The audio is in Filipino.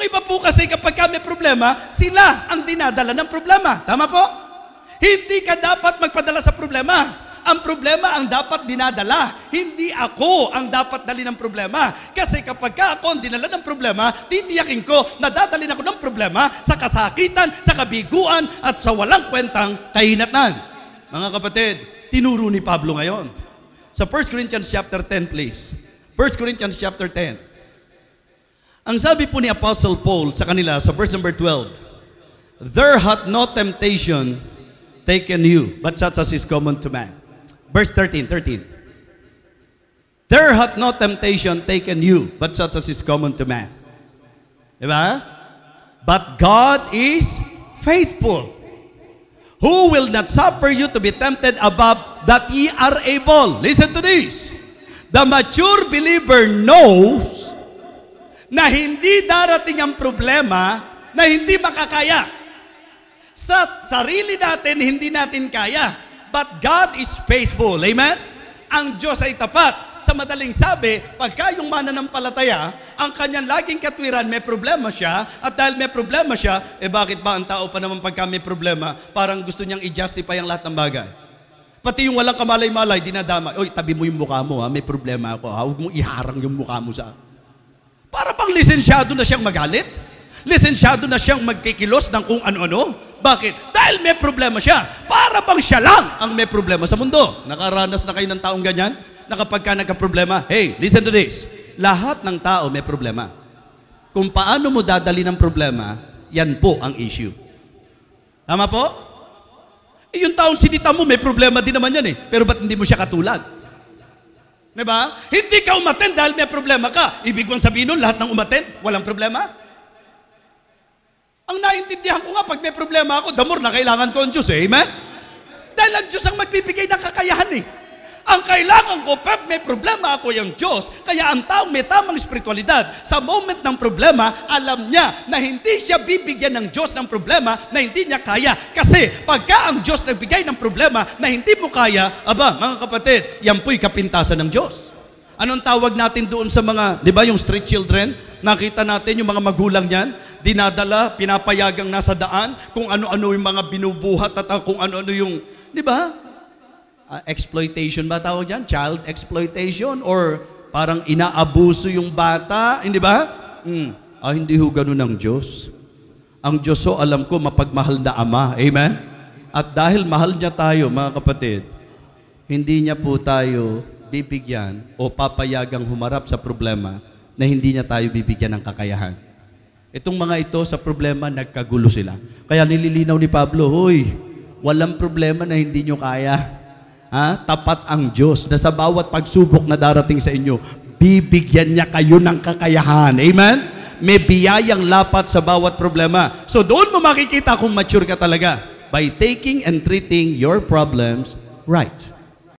Yung iba po kasi kapag ka may problema, sila ang dinadala ng problema. Tama po? Hindi ka dapat magpadala sa problema. Ang problema ang dapat dinadala. Hindi ako ang dapat dali ng problema. Kasi kapag ka ako ang dinala ng problema, titiyakin ko na dadalin ako ng problema sa kasakitan, sa kabiguan, at sa walang kwentang kahinatnan. Mga kapatid, tinuro ni Pablo ngayon. Sa 1 Corinthians chapter 10, please. 1 Corinthians chapter 10. Ang sabi po ni Apostle Paul sa kanila sa verse number 12, There hath no temptation taken you, but such as is common to man. Verse 13, 13. There hath no temptation taken you, but such as is common to man. Diba? But God is faithful, who will not suffer you to be tempted above that ye are able. Listen to this. The mature believer knows na hindi darating ang problema na hindi makakaya. Sa sarili natin, hindi natin kaya. But God is faithful. Amen? Ang Diyos ay tapat. Sa madaling sabi, pagka yung mananampalataya, ang kanyang laging katwiran, may problema siya, at dahil may problema siya, eh bakit ba ang tao pa naman pagka may problema, parang gusto niyang i-justify ang lahat ng bagay? Pati yung walang kamalay-malay, dinadama, oy, tabi mo yung mukha mo ha, may problema ako ha, huwag mong iharang yung mukha mo sa akin. Para bang lisensyado na siyang magalit? Lisensyado na siyang magkikilos ng kung ano-ano? Bakit? Dahil may problema siya. Para bang siya lang ang may problema sa mundo. Nakaranas na kayo ng taong ganyan? Na kapag ka nagka-problema, hey, listen to this. Lahat ng tao may problema. Kung paano mo dadali ng problema, yan po ang issue. Tama po? Eh, yung taong sinita mo, may problema din naman yan eh. Pero ba't hindi mo siya katulad? Diba? Hindi ka umaten dahil may problema ka. Ibig bang sabihin nun, lahat ng umaten, walang problema? Ang naintindihan ko nga, pag may problema ako, the na kailangan ko ang Diyos, eh. amen? Dahil ang Diyos ang magpipigil ang kailangan ko, Pep, may problema ako yung Diyos. Kaya ang tao may tamang espiritualidad. Sa moment ng problema, alam niya na hindi siya bibigyan ng Diyos ng problema na hindi niya kaya. Kasi pagka ang Diyos nagbigay ng problema na hindi mo kaya, aba, mga kapatid, yan po'y kapintasan ng Diyos. Anong tawag natin doon sa mga, di ba, yung street children? Nakita natin yung mga magulang niyan, dinadala, pinapayagang nasa daan, kung ano-ano yung mga binubuhat at kung ano-ano yung, di ba? Ah, exploitation ba tawag dyan? Child exploitation or parang inaabuso yung bata, hindi ba? Hmm. Ah, hindi ho ganun ang Diyos. Ang Diyos ho, alam ko, mapagmahal na Ama. Amen? At dahil mahal niya tayo, mga kapatid, hindi niya po tayo bibigyan o papayagang humarap sa problema na hindi niya tayo bibigyan ng kakayahan. Itong mga ito sa problema, nagkagulo sila. Kaya nililinaw ni Pablo, Hoy, walang problema na hindi niyo kaya ha, tapat ang Diyos na sa bawat pagsubok na darating sa inyo, bibigyan niya kayo ng kakayahan. Amen? May biyayang lapat sa bawat problema. So doon mo makikita kung mature ka talaga by taking and treating your problems right.